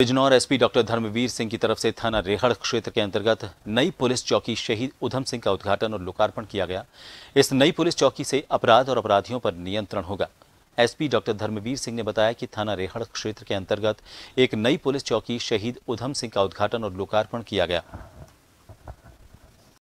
Bijnor SP doctor Dharmveer Singh की तरफ से थाना रेहड़ क्षेत्र के अंतर्गत नई पुलिस चौकी शहीद उधम सिंह का उद्घाटन और लोकार्पण किया गया इस नई पुलिस चौकी से अपराध और अपराधियों पर नियंत्रण होगा एसपी डॉक्टर धर्मवीर सिंह ने बताया कि थाना रेहड़ क्षेत्र के अंतर्गत एक नई पुलिस चौकी शहीद उधम सिंह का उद्घाटन और लोकार्पण किया गया